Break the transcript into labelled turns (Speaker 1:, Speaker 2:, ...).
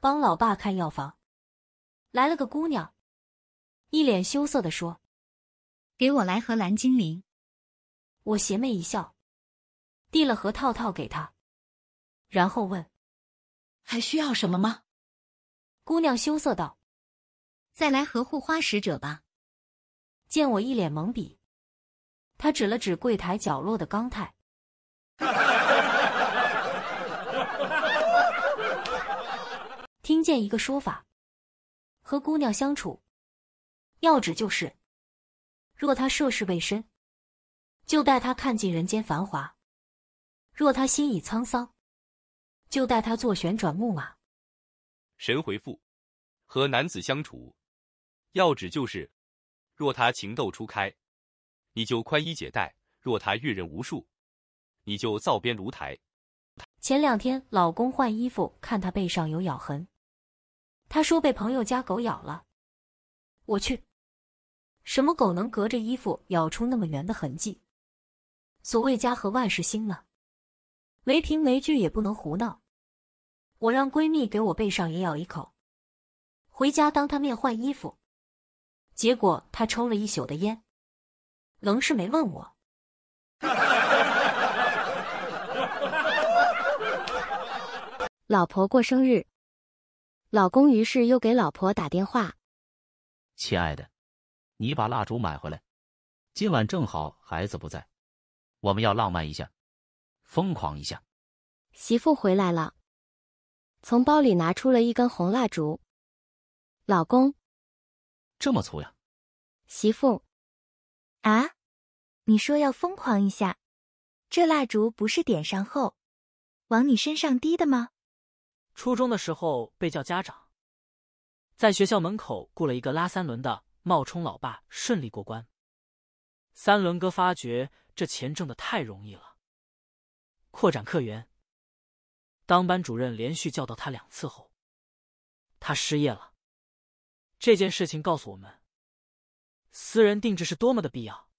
Speaker 1: 帮老爸看药房，来了个姑娘，一脸羞涩地说：“给我来盒蓝精灵。”我邪魅一笑，递了盒套套给她，然后问：“还需要什么吗？”姑娘羞涩道：“再来盒护花使者吧。”见我一脸懵逼，她指了指柜台角落的钢泰。听见一个说法，和姑娘相处，要旨就是：若她涉世未深，就带她看尽人间繁华；若她心已沧桑，就带她坐旋转木马。
Speaker 2: 神回复：和男子相处，要旨就是：若他情窦初开，你就宽衣解带；若他阅人无数，你就造边炉台。
Speaker 1: 前两天老公换衣服，看他背上有咬痕。他说被朋友家狗咬了，我去，什么狗能隔着衣服咬出那么圆的痕迹？所谓家和万事兴嘛，没凭没据也不能胡闹。我让闺蜜给我背上也咬一口，回家当她面换衣服，结果她抽了一宿的烟，愣是没问我。老婆过生日。老公于是又给老婆打电话：“
Speaker 2: 亲爱的，你把蜡烛买回来，今晚正好孩子不在，我们要浪漫一下，疯狂一
Speaker 1: 下。”媳妇回来了，从包里拿出了一根红蜡烛。老公，这么粗呀？媳妇，啊，你说要疯狂一下，这蜡烛不是点上后往你身上滴的吗？
Speaker 2: 初中的时候被叫家长，在学校门口雇了一个拉三轮的冒充老爸顺利过关。三轮哥发觉这钱挣的太容易了，扩展客源。当班主任连续叫到他两次后，他失业了。这件事情告诉我们，私人定制是多么的必要。